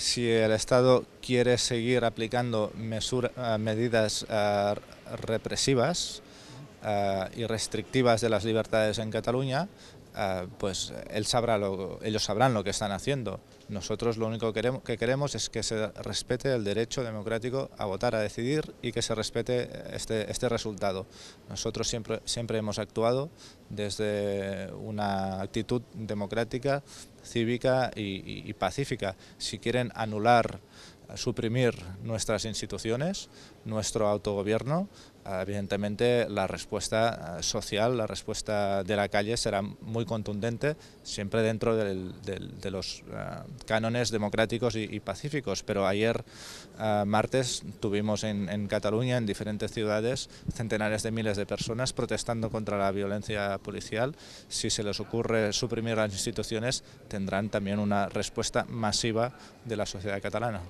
si el Estado quiere seguir aplicando eh, medidas eh, represivas, y eh, restrictivas de las libertades en Cataluña, eh, pues él sabrá ellos sabrán lo que están haciendo. Nosotros lo único que queremos es que se respete el derecho democrático a votar, a decidir y que se respete eh, este, este, resultado. Nosotros siempre, hemos actuado desde una actitud democrática, cívica y pacífica. Si quieren anular suprimir nuestras instituciones, nuestro autogobierno, Ah, evidentemente la respuesta ah, social, la respuesta de la calle será muy contundente, siempre dentro de los ah, cánones democráticos y, pacíficos. Pero ayer, martes, tuvimos en, en, Cataluña, en diferentes ciudades, centenares de miles de personas protestando contra la violencia policial. Si se les ocurre suprimir las instituciones, tendrán también una respuesta masiva de la sociedad catalana.